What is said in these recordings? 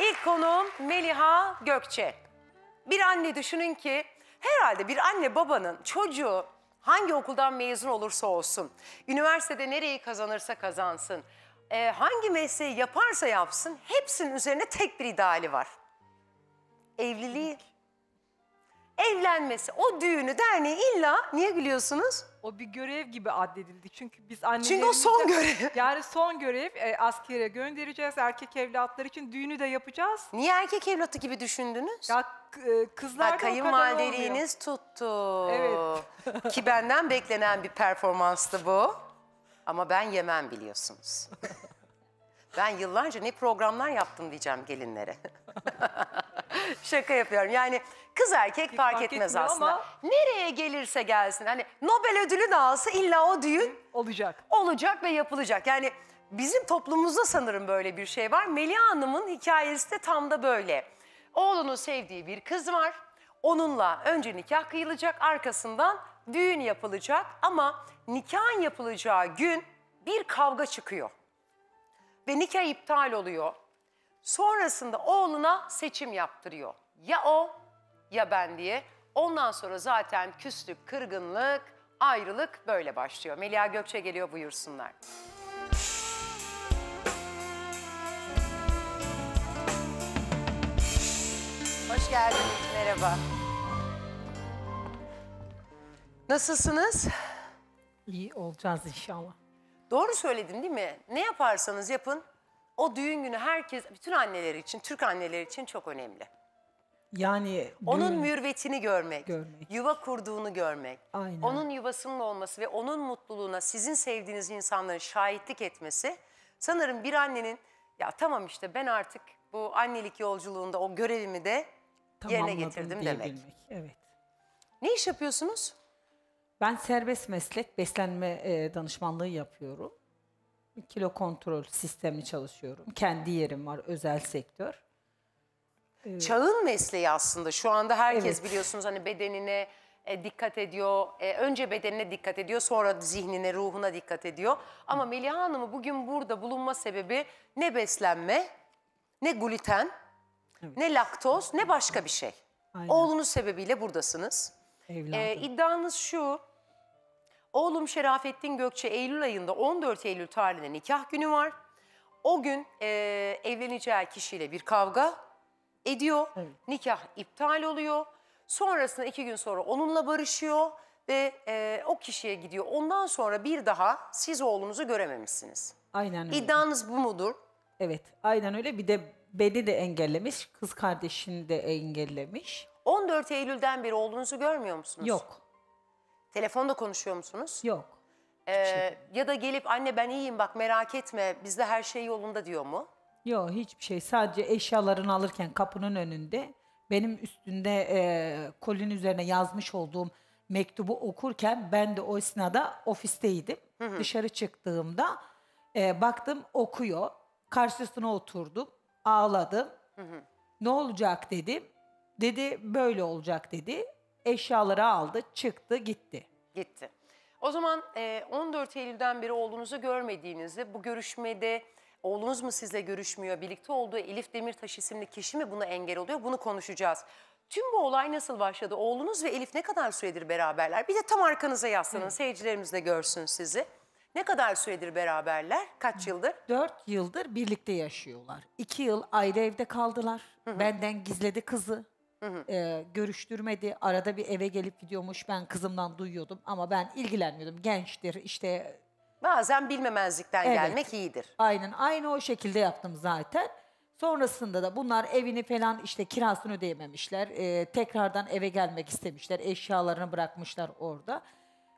İlk konuğum Meliha Gökçe. Bir anne düşünün ki herhalde bir anne babanın çocuğu hangi okuldan mezun olursa olsun, üniversitede nereyi kazanırsa kazansın, e, hangi mesleği yaparsa yapsın hepsinin üzerine tek bir ideali var. Evliliği, evlenmesi, o düğünü, derneği illa niye gülüyorsunuz? O bir görev gibi addedildi. Çünkü biz annelerimiz... Çünkü o son görev. Yani son görev e, askere göndereceğiz. Erkek evlatlar için düğünü de yapacağız. Niye erkek evlatı gibi düşündünüz? Ya e, kızlar ha, kayınvalideliğiniz tuttu. Evet. Ki benden beklenen bir performanstı bu. Ama ben yemem biliyorsunuz. ben yıllarca ne programlar yaptım diyeceğim gelinlere. Şaka yapıyorum. Yani Kız erkek fark, fark etmez aslında. Ama... Nereye gelirse gelsin hani Nobel ödülü de alsa illa o düğün olacak. Olacak ve yapılacak. Yani bizim toplumumuzda sanırım böyle bir şey var. Melia Hanım'ın hikayesi de tam da böyle. Oğlunun sevdiği bir kız var. Onunla önce nikah kıyılacak, arkasından düğün yapılacak ama nikahın yapılacağı gün bir kavga çıkıyor. Ve nikah iptal oluyor. Sonrasında oğluna seçim yaptırıyor. Ya o ya ben diye. Ondan sonra zaten küslük, kırgınlık, ayrılık böyle başlıyor. Melia Gökçe geliyor buyursunlar. Hoş geldiniz, merhaba. Nasılsınız? İyi olacağız inşallah. Doğru söyledim değil mi? Ne yaparsanız yapın, o düğün günü herkes, bütün anneler için, Türk anneler için çok önemli. Yani onun görmek, mürvetini görmek, görmek, yuva kurduğunu görmek, Aynen. onun yuvasının olması ve onun mutluluğuna sizin sevdiğiniz insanların şahitlik etmesi sanırım bir annenin ya tamam işte ben artık bu annelik yolculuğunda o görevimi de yerine getirdim demek. evet. Ne iş yapıyorsunuz? Ben serbest meslek beslenme e, danışmanlığı yapıyorum. Kilo kontrol sistemi çalışıyorum. Kendi yerim var özel sektör. Evet. Çağın mesleği aslında şu anda herkes evet. biliyorsunuz hani bedenine e, dikkat ediyor. E, önce bedenine dikkat ediyor sonra zihnine ruhuna dikkat ediyor. Ama Melih Hanım'ı bugün burada bulunma sebebi ne beslenme ne gluten evet. ne laktoz ne başka bir şey. Aynen. Oğlunuz sebebiyle buradasınız. E, Evladım. E, iddianız şu oğlum Şerafettin Gökçe Eylül ayında 14 Eylül tarihinde nikah günü var. O gün e, evleneceği kişiyle bir kavga ediyor. Evet. Nikah iptal oluyor. Sonrasında iki gün sonra onunla barışıyor ve e, o kişiye gidiyor. Ondan sonra bir daha siz oğlunuzu görememişsiniz. Aynen öyle. İddianız bu mudur? Evet aynen öyle. Bir de beni de engellemiş, kız kardeşini de engellemiş. 14 Eylül'den beri oğlunuzu görmüyor musunuz? Yok. Telefonda konuşuyor musunuz? Yok. Ee, ya da gelip anne ben iyiyim bak merak etme bizde her şey yolunda diyor mu? Yok hiçbir şey. Sadece eşyalarını alırken kapının önünde benim üstünde e, kolin üzerine yazmış olduğum mektubu okurken ben de o esnada ofisteydim. Hı hı. Dışarı çıktığımda e, baktım okuyor. Karşısına oturdum. Ağladım. Hı hı. Ne olacak dedim. Dedi böyle olacak dedi. Eşyaları aldı, çıktı, gitti. Gitti. O zaman e, 14 Eylül'den beri oğlunuzu görmediğinizi, bu görüşmede Oğlunuz mu sizle görüşmüyor? Birlikte olduğu Elif Demirtaş isimli kişi mi buna engel oluyor? Bunu konuşacağız. Tüm bu olay nasıl başladı? Oğlunuz ve Elif ne kadar süredir beraberler? Bir de tam arkanıza yaslanın. Hı. Seyircilerimiz de görsün sizi. Ne kadar süredir beraberler? Kaç yıldır? Dört yıldır birlikte yaşıyorlar. İki yıl ayrı evde kaldılar. Hı hı. Benden gizledi kızı. Hı hı. Ee, görüştürmedi. Arada bir eve gelip gidiyormuş. Ben kızımdan duyuyordum ama ben ilgilenmiyordum. Gençtir işte Bazen bilmemezlikten Evet. gelmek iyidir. Aynen aynı o şekilde yaptım zaten. Sonrasında da bunlar evini falan işte kirasını ödeyememişler. Ee, tekrardan eve gelmek istemişler. Eşyalarını bırakmışlar orada.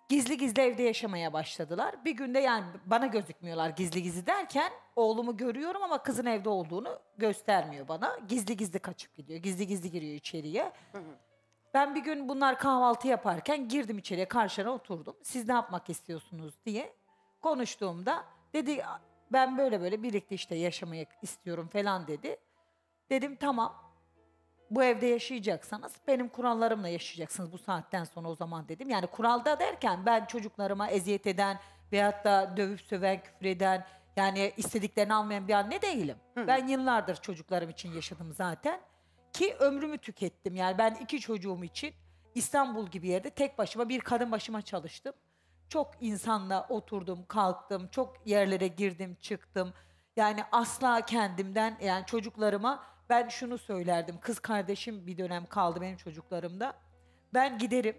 Gizli gizli evde yaşamaya başladılar. Bir günde yani bana gözükmüyorlar gizli gizli derken oğlumu görüyorum ama kızın evde olduğunu göstermiyor bana. Gizli gizli kaçıp gidiyor. Gizli gizli giriyor içeriye. Ben bir gün bunlar kahvaltı yaparken girdim içeriye karşıya oturdum. Siz ne yapmak istiyorsunuz diye konuştuğumda dedi ben böyle böyle birlikte işte yaşamayı istiyorum falan dedi. Dedim tamam bu evde yaşayacaksanız benim kurallarımla yaşayacaksınız bu saatten sonra o zaman dedim. Yani kuralda derken ben çocuklarıma eziyet eden veyahut da dövüp söven, küfür eden yani istediklerini almayan bir anne değilim. Hı. Ben yıllardır çocuklarım için yaşadım zaten. Ki ömrümü tükettim yani ben iki çocuğum için İstanbul gibi yerde tek başıma bir kadın başıma çalıştım çok insanla oturdum, kalktım, çok yerlere girdim, çıktım. Yani asla kendimden yani çocuklarıma ben şunu söylerdim. Kız kardeşim bir dönem kaldı benim çocuklarımda. Ben giderim.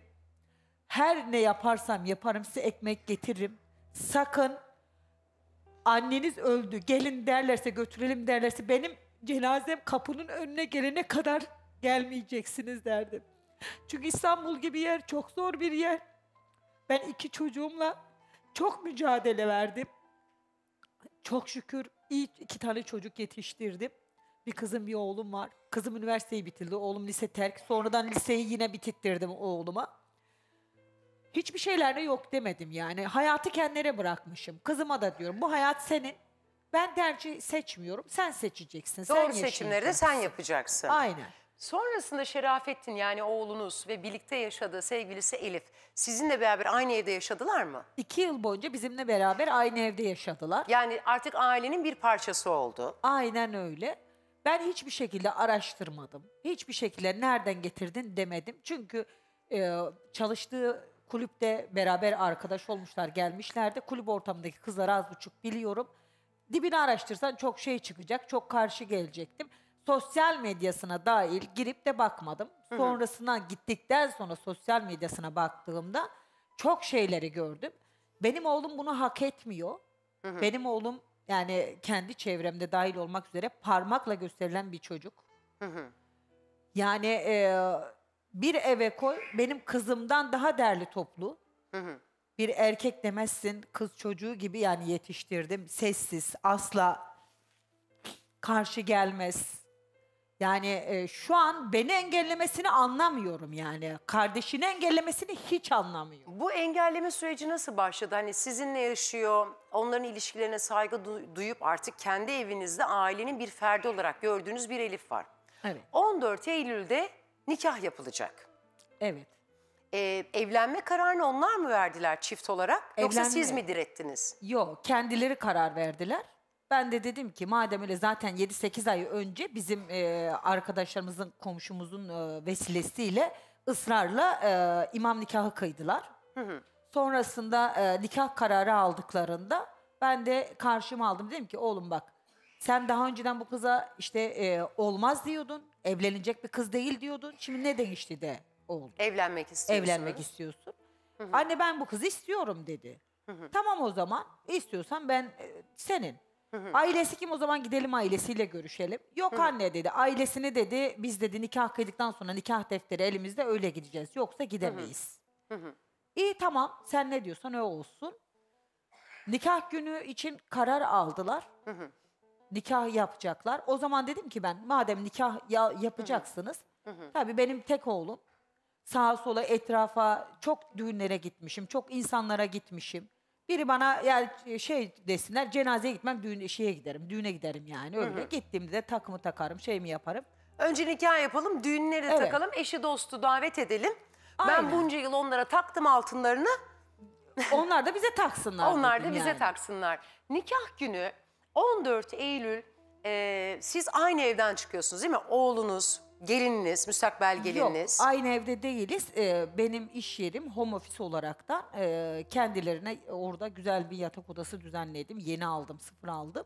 Her ne yaparsam yaparım size ekmek getiririm. Sakın anneniz öldü gelin derlerse götürelim derlerse benim cenazem kapının önüne gelene kadar gelmeyeceksiniz derdim. Çünkü İstanbul gibi yer çok zor bir yer. Ben iki çocuğumla çok mücadele verdim. Çok şükür iyi iki tane çocuk yetiştirdim. Bir kızım bir oğlum var. Kızım üniversiteyi bitirdi. Oğlum lise terk. Sonradan liseyi yine bitirttirdim oğluma. Hiçbir şeylerine yok demedim yani. Hayatı kendine bırakmışım. Kızıma da diyorum bu hayat senin. Ben tercih seçmiyorum. Sen seçeceksin. Doğru sen seçimleri de sen yapacaksın. Aynen. Sonrasında Şerafettin yani oğlunuz ve birlikte yaşadığı sevgilisi Elif sizinle beraber aynı evde yaşadılar mı? İki yıl boyunca bizimle beraber aynı evde yaşadılar. Yani artık ailenin bir parçası oldu. Aynen öyle. Ben hiçbir şekilde araştırmadım. Hiçbir şekilde nereden getirdin demedim. Çünkü e, çalıştığı kulüpte beraber arkadaş olmuşlar, gelmişler kulüp ortamındaki kızları az buçuk biliyorum. Dibini araştırsan çok şey çıkacak, çok karşı gelecektim sosyal medyasına dahil girip de bakmadım. Hı gittikten sonra sosyal medyasına baktığımda çok şeyleri gördüm. Benim oğlum bunu hak etmiyor. Benim oğlum yani kendi çevremde dahil olmak üzere parmakla gösterilen bir çocuk. Yani e, bir eve koy benim kızımdan daha değerli toplu. Bir erkek demezsin kız çocuğu gibi yani yetiştirdim. Sessiz asla karşı gelmez. Yani e, şu an beni engellemesini anlamıyorum yani. Kardeşini engellemesini hiç anlamıyorum. Bu engelleme süreci nasıl başladı? Hani sizinle yaşıyor, onların ilişkilerine saygı duyup artık kendi evinizde ailenin bir ferdi olarak gördüğünüz bir Elif var. Evet. 14 Eylül'de nikah yapılacak. Evet. Ee, evlenme kararını onlar mı verdiler çift olarak? Yoksa siz mi direttiniz? Yok, kendileri karar verdiler. Ben de dedim ki madem öyle zaten 7-8 ay önce bizim e, arkadaşlarımızın, komşumuzun e, vesilesiyle ısrarla e, imam nikahı kıydılar. Hı hı. Sonrasında e, nikah kararı aldıklarında ben de karşıma aldım. Dedim ki oğlum bak sen daha önceden bu kıza işte e, olmaz diyordun. Evlenecek bir kız değil diyordun. Şimdi ne değişti de oldu. Evlenmek istiyorsun. Evlenmek istiyorsun. Hı hı. Anne ben bu kızı istiyorum dedi. Hı hı. Tamam o zaman istiyorsan ben e, senin. Ailesi kim o zaman gidelim ailesiyle görüşelim. Yok anne dedi. Ailesini dedi biz dedi nikah kıydıktan sonra nikah defteri elimizde öyle gideceğiz. Yoksa gidemeyiz. İyi tamam sen ne diyorsan o olsun. Nikah günü için karar aldılar. nikah yapacaklar. O zaman dedim ki ben madem nikah ya yapacaksınız. tabii benim tek oğlum. Sağa sola etrafa çok düğünlere gitmişim. Çok insanlara gitmişim. Biri bana yani şey desinler cenazeye gitmem düğün şeye giderim düğüne giderim yani öyle gittiğimde de takımı takarım şey mi yaparım. Önce nikah yapalım, düğünleri Evet. takalım, eşi dostu davet edelim. Aynen. Ben bunca yıl onlara taktım altınlarını, Onlar da bize taksınlar. onlar da bize yani. taksınlar. Nikah günü 14 Eylül e, siz aynı evden çıkıyorsunuz değil mi? Oğlunuz, Gelininiz, müstakbel gelininiz. Yok, aynı evde değiliz. Ee, benim iş yerim home office olarak da e, kendilerine orada güzel bir yatak odası düzenledim. Yeni aldım, sıfır aldım.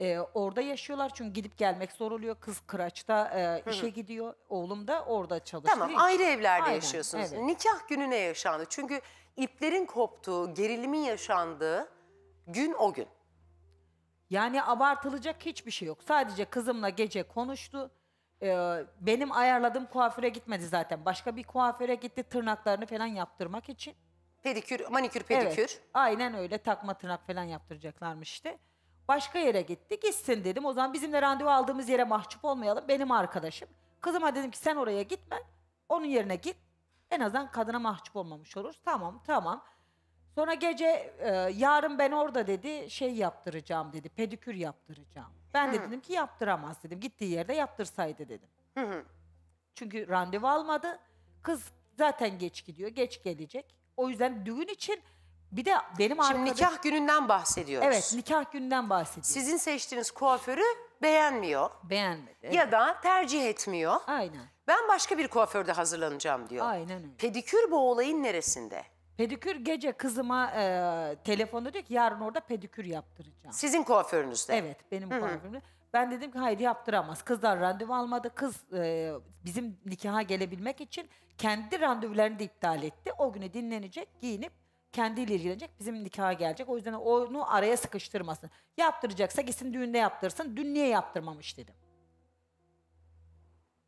Ee, orada yaşıyorlar çünkü gidip gelmek zor oluyor. Kız Kıraç'ta e, işe Hı -hı. gidiyor. Oğlum da orada çalışıyor. Tamam, ayrı evlerde Aynen, yaşıyorsunuz. Evet. Nikah günü ne yaşandı? Çünkü iplerin koptuğu, gerilimin yaşandığı gün o gün. Yani abartılacak hiçbir şey yok. Sadece kızımla gece konuştu. Ee, benim ayarladığım kuaföre gitmedi zaten. Başka bir kuaföre gitti tırnaklarını falan yaptırmak için. Pedikür, manikür, pedikür. Evet, aynen öyle takma tırnak falan yaptıracaklarmış işte. Başka yere gitti. Gitsin dedim. O zaman bizimle randevu aldığımız yere mahcup olmayalım. Benim arkadaşım. Kızıma dedim ki sen oraya gitme. Onun yerine git. En azından kadına mahcup olmamış oluruz. Tamam tamam. Sonra gece e, yarın ben orada dedi şey yaptıracağım dedi. Pedikür yaptıracağım. Ben de dedim ki yaptıramaz dedim. Gittiği yerde yaptırsaydı dedim. Çünkü randevu almadı. Kız zaten geç gidiyor, geç gelecek. O yüzden düğün için bir de benim Şimdi arkadaşım... nikah gününden bahsediyoruz. Evet, nikah gününden bahsediyoruz. Sizin seçtiğiniz kuaförü beğenmiyor. Beğenmedi. Ya da tercih etmiyor. Aynen. Ben başka bir kuaförde hazırlanacağım diyor. Aynen öyle. Pedikür bu olayın neresinde? Pedikür gece kızıma e, telefonda diyor ki yarın orada pedikür yaptıracağım. Sizin kuaförünüzde. Evet benim hı kuaförümde. Ben dedim ki hayır yaptıramaz. Kızlar randevu almadı. Kız e, bizim nikaha gelebilmek için kendi randevularını da iptal etti. O güne dinlenecek, giyinip kendiyle ilgilenecek. Bizim nikaha gelecek. O yüzden onu araya sıkıştırmasın. Yaptıracaksa gitsin düğünde yaptırsın. Dün niye yaptırmamış dedim.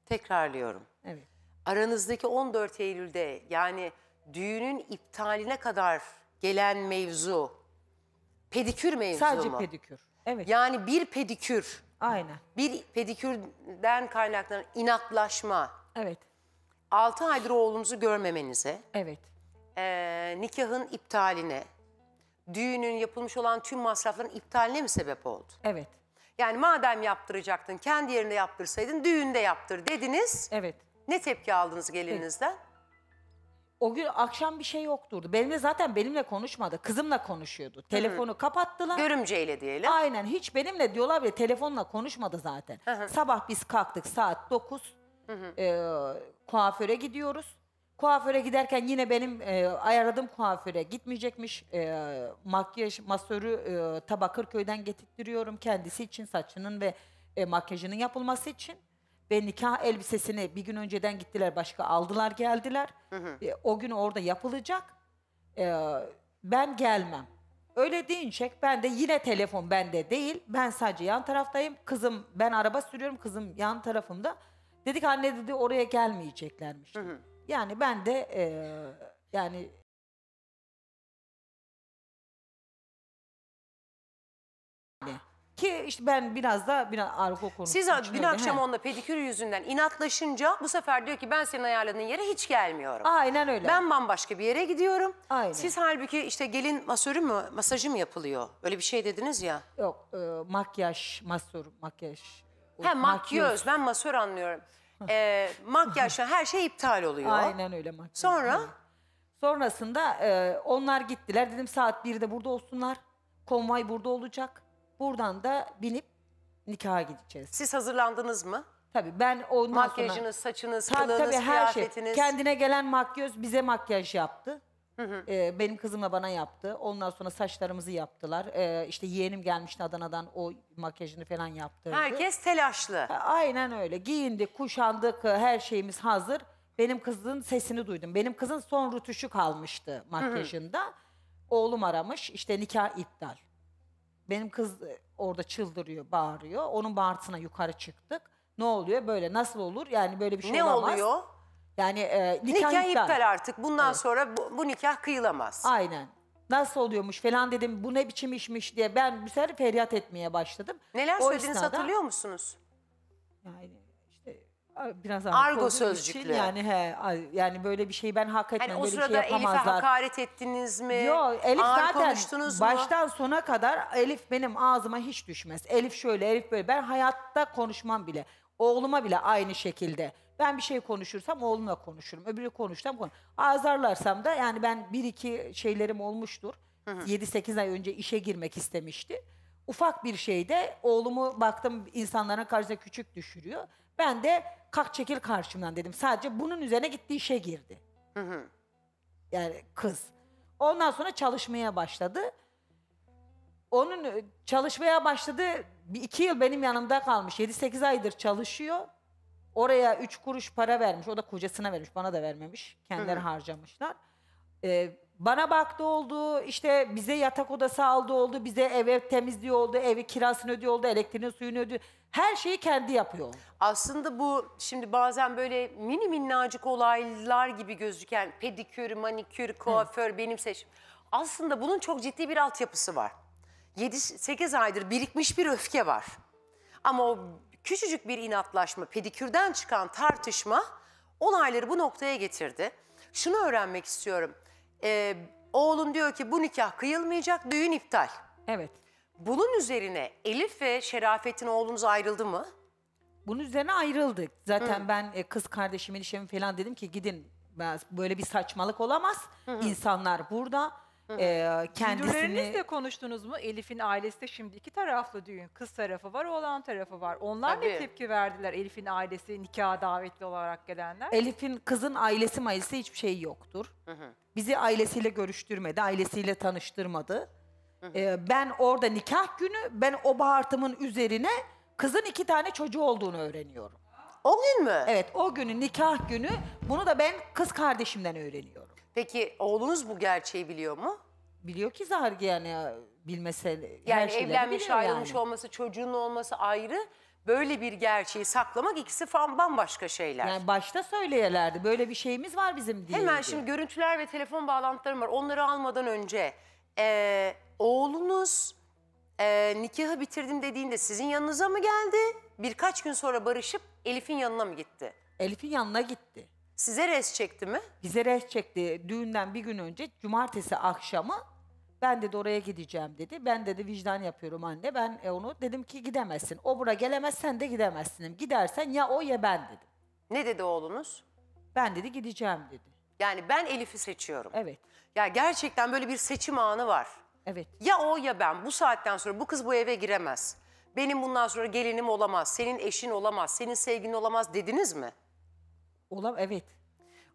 Tekrarlıyorum. Evet. Aranızdaki 14 Eylül'de yani düğünün iptaline kadar gelen mevzu pedikür mevzu Sadece mu? pedikür. Evet. Yani bir pedikür. Aynen. Bir pedikürden kaynaklanan inatlaşma. Evet. 6 aydır oğlunuzu görmemenize. Evet. E, nikahın iptaline. Düğünün yapılmış olan tüm masrafların iptaline mi sebep oldu? Evet. Yani madem yaptıracaktın kendi yerinde yaptırsaydın düğünde yaptır dediniz. Evet. Ne tepki aldınız gelininizden? Evet. O gün akşam bir şey yok durdu. Benimle zaten benimle konuşmadı. Kızımla konuşuyordu. Telefonu kapattılar. Görümceyle diyelim. Aynen hiç benimle diyorlar bile telefonla konuşmadı zaten. Hı hı. Sabah biz kalktık saat 9. Ee, kuaföre gidiyoruz. Kuaföre giderken yine benim e, ayarladığım kuaföre gitmeyecekmiş. E, makyaj masörü e, Tabakırköy'den getirtiyorum kendisi için saçının ve e, makyajının yapılması için ve nikah elbisesini bir gün önceden gittiler başka aldılar geldiler. Hı hı. E, o gün orada yapılacak. E, ben gelmem. Öyle deyince ben de yine telefon bende değil. Ben sadece yan taraftayım. Kızım ben araba sürüyorum. Kızım yan tarafımda. Dedik anne dedi oraya gelmeyeceklermiş. Hı hı. Yani ben de e, yani yani ki işte ben biraz da biraz argo konusu. Siz dün akşam he. onunla pedikür yüzünden inatlaşınca bu sefer diyor ki ben senin ayarladığın yere hiç gelmiyorum. Aynen öyle. Ben bambaşka bir yere gidiyorum. Aynen. Siz halbuki işte gelin masörü mü masajı mı yapılıyor? Öyle bir şey dediniz ya. Yok e, makyaj, masör, makyaj. He makyöz ben masör anlıyorum. e, makyajla her şey iptal oluyor. Aynen öyle makyaj. Sonra? Sonrasında e, onlar gittiler. Dedim saat 1'de burada olsunlar. Konvay burada olacak. Buradan da binip nikaha gideceğiz. Siz hazırlandınız mı? Tabii ben ondan Makyajınız, sonra... saçınız, tabii, kılığınız, tabii, her şey. kıyafetiniz. Şey. Kendine gelen makyöz bize makyaj yaptı. Hı hı. Ee, benim kızımla bana yaptı. Ondan sonra saçlarımızı yaptılar. Ee, işte yeğenim gelmişti Adana'dan o makyajını falan yaptı. Herkes telaşlı. Aynen öyle. Giyindik, kuşandık, e, her şeyimiz hazır. Benim kızın sesini duydum. Benim kızın son rutuşu kalmıştı makyajında. Hı hı. Oğlum aramış işte nikah iptal. Benim kız e, orada çıldırıyor, bağırıyor. Onun bağırtısına yukarı çıktık. Ne oluyor böyle nasıl olur? Yani böyle bir şey ne olamaz. Ne oluyor? Yani e, nikah, nikah iptal. iptal artık. Bundan evet. sonra bu, bu nikah kıyılamaz. Aynen. Nasıl oluyormuş falan dedim. Bu ne biçim işmiş diye ben bir sefer feryat etmeye başladım. Neler o söylediğinizi esnada, hatırlıyor musunuz? Yani biraz argo sözcüklü. Için yani he yani böyle bir şey ben hak hani etmem. Yani o sırada şey Elif'e hakaret ettiniz mi? Yok Elif Ağır zaten konuştunuz baştan mu? sona kadar Elif benim ağzıma hiç düşmez. Elif şöyle Elif böyle ben hayatta konuşmam bile. Oğluma bile aynı şekilde. Ben bir şey konuşursam oğlumla konuşurum. Öbürü konuşsam konu. Azarlarsam da yani ben bir iki şeylerim olmuştur. 7-8 ay önce işe girmek istemişti. Ufak bir şeyde oğlumu baktım insanlara karşı küçük düşürüyor. Ben de kalk çekil karşımdan dedim. Sadece bunun üzerine gitti işe girdi. Hı hı. Yani kız. Ondan sonra çalışmaya başladı. Onun e, çalışmaya başladı. Bir iki yıl benim yanımda kalmış. Yedi sekiz aydır çalışıyor. Oraya üç kuruş para vermiş. O da kocasına vermiş. Bana da vermemiş. Kendileri hı hı. harcamışlar. Ee, bana baktı oldu, işte bize yatak odası aldı oldu, bize eve temizliği oldu, evi kirasını ödüyor oldu, elektriğini suyunu ödüyor. Her şeyi kendi yapıyor. Aslında bu şimdi bazen böyle mini minnacık olaylar gibi gözüken pedikür, manikür, kuaför, Hı. benim seçim. Aslında bunun çok ciddi bir altyapısı var. 7-8 aydır birikmiş bir öfke var. Ama o küçücük bir inatlaşma, pedikürden çıkan tartışma olayları bu noktaya getirdi. Şunu öğrenmek istiyorum e, ee, oğlun diyor ki bu nikah kıyılmayacak düğün iptal. Evet. Bunun üzerine Elif ve Şerafet'in oğlunuz ayrıldı mı? Bunun üzerine ayrıldık. Zaten Hı. ben e, kız kardeşimin işimi falan dedim ki gidin böyle bir saçmalık olamaz. Hı hı. İnsanlar burada e, kendisini... Müdürlerinizle konuştunuz mu? Elif'in ailesi de şimdi iki taraflı düğün. Kız tarafı var, oğlan tarafı var. Onlar ne tepki verdiler Elif'in ailesi, nikah davetli olarak gelenler? Elif'in kızın ailesi mayısı hiçbir şey yoktur. Hı hı. Bizi ailesiyle görüştürmedi, ailesiyle tanıştırmadı. Hı hı. ben orada nikah günü, ben o bağırtımın üzerine kızın iki tane çocuğu olduğunu öğreniyorum. O gün mü? Evet, o günü nikah günü. Bunu da ben kız kardeşimden öğreniyorum. Peki oğlunuz bu gerçeği biliyor mu? Biliyor ki Zargi yani bilmese Yani şeyleri evlenmiş, ayrılmış yani. olması, çocuğunun olması ayrı. Böyle bir gerçeği saklamak ikisi falan bambaşka şeyler. Yani başta söyleyelerdi böyle bir şeyimiz var bizim diye. Hemen şimdi görüntüler ve telefon bağlantılarım var. Onları almadan önce e, oğlunuz e, nikahı bitirdim dediğinde sizin yanınıza mı geldi? Birkaç gün sonra barışıp Elif'in yanına mı gitti? Elif'in yanına gitti. Size res çekti mi? Bize res çekti düğünden bir gün önce cumartesi akşamı ben de oraya gideceğim dedi. Ben dedi vicdan yapıyorum anne. Ben e, onu dedim ki gidemezsin. O bura gelemez sen de gidemezsin. Gidersen ya o ya ben dedim. Ne dedi oğlunuz? Ben dedi gideceğim dedi. Yani ben Elif'i seçiyorum. Evet. Ya gerçekten böyle bir seçim anı var. Evet. Ya o ya ben. Bu saatten sonra bu kız bu eve giremez. Benim bundan sonra gelinim olamaz, senin eşin olamaz, senin sevgin olamaz dediniz mi? Olam evet.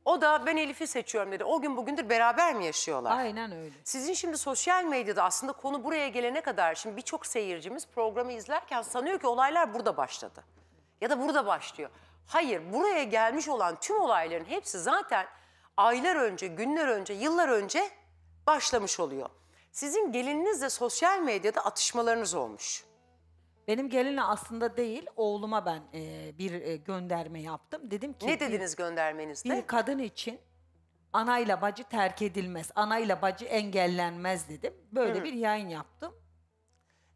O da ben Elif'i seçiyorum dedi. O gün bugündür beraber mi yaşıyorlar? Aynen öyle. Sizin şimdi sosyal medyada aslında konu buraya gelene kadar şimdi birçok seyircimiz programı izlerken sanıyor ki olaylar burada başladı. Ya da burada başlıyor. Hayır buraya gelmiş olan tüm olayların hepsi zaten aylar önce, günler önce, yıllar önce başlamış oluyor. Sizin gelininizle sosyal medyada atışmalarınız olmuş. Benim geline aslında değil, oğluma ben e, bir e, gönderme yaptım. Dedim ki... Ne dediniz göndermenizde? Bir kadın için anayla bacı terk edilmez, anayla bacı engellenmez dedim. Böyle Hı. bir yayın yaptım.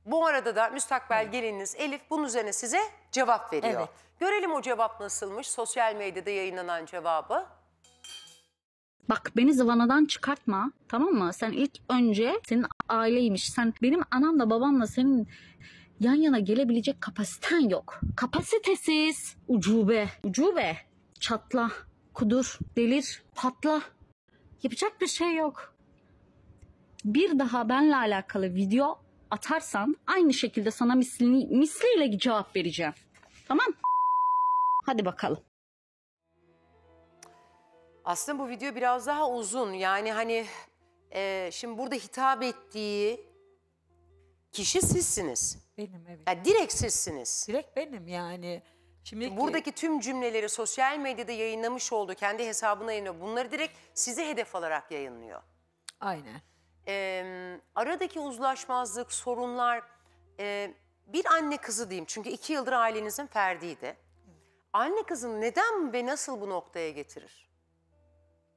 Bu arada da müstakbel evet. gelininiz Elif bunun üzerine size cevap veriyor. Evet. Görelim o cevap nasılmış, sosyal medyada yayınlanan cevabı. Bak beni zıvanadan çıkartma tamam mı? Sen ilk önce senin aileymiş. Sen benim anamla babamla senin yan yana gelebilecek kapasiten yok. Kapasitesiz. Ucube. Ucube. Çatla. Kudur. Delir. Patla. Yapacak bir şey yok. Bir daha benle alakalı video atarsan aynı şekilde sana mislini, misliyle cevap vereceğim. Tamam? Hadi bakalım. Aslında bu video biraz daha uzun. Yani hani e, şimdi burada hitap ettiği kişi sizsiniz. Benim evet. Yani direkt sizsiniz. Direkt benim yani. Şimdiki... Buradaki tüm cümleleri sosyal medyada yayınlamış olduğu kendi hesabına yayınlıyor. Bunları direkt sizi hedef alarak yayınlıyor. Aynen. Ee, aradaki uzlaşmazlık, sorunlar... E, bir anne kızı diyeyim çünkü iki yıldır ailenizin ferdiydi. Anne kızın neden ve nasıl bu noktaya getirir?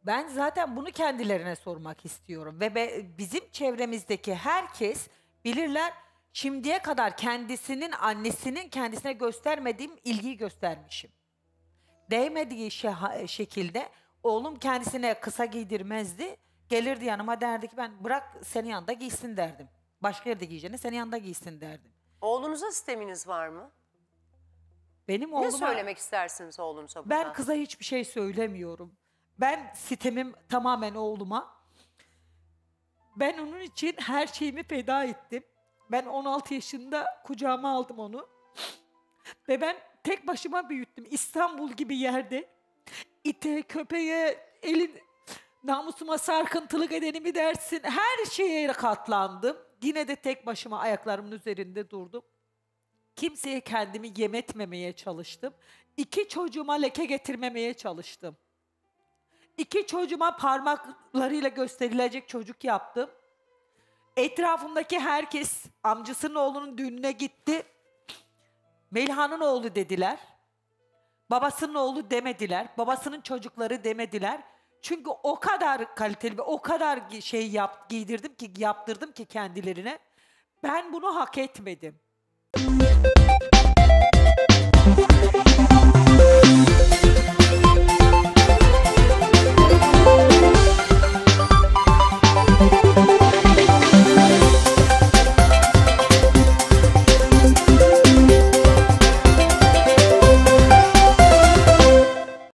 Ben zaten bunu kendilerine sormak istiyorum ve be, bizim çevremizdeki herkes bilirler. Şimdiye kadar kendisinin annesinin kendisine göstermediğim ilgiyi göstermişim. Değmediği şekilde oğlum kendisine kısa giydirmezdi. Gelirdi yanıma derdi ki ben bırak seni yanında giysin derdim. Başka yerde giyeceğini seni yanında giysin derdim. Oğlunuza sisteminiz var mı? Benim oğluma... Ne söylemek istersiniz oğlunuza burada? Ben kıza hiçbir şey söylemiyorum. Ben sistemim tamamen oğluma. Ben onun için her şeyimi feda ettim. Ben 16 yaşında kucağıma aldım onu. Ve ben tek başıma büyüttüm. İstanbul gibi yerde. İte, köpeğe, elin namusuma sarkıntılık edeni mi dersin? Her şeye katlandım. Yine de tek başıma ayaklarımın üzerinde durdum. Kimseye kendimi yemetmemeye çalıştım. İki çocuğuma leke getirmemeye çalıştım. İki çocuğuma parmaklarıyla gösterilecek çocuk yaptım. Etrafımdaki herkes amcasının oğlunun düğününe gitti. Meliha'nın oğlu dediler. Babasının oğlu demediler. Babasının çocukları demediler. Çünkü o kadar kaliteli ve o kadar şey yap, giydirdim ki yaptırdım ki kendilerine. Ben bunu hak etmedim.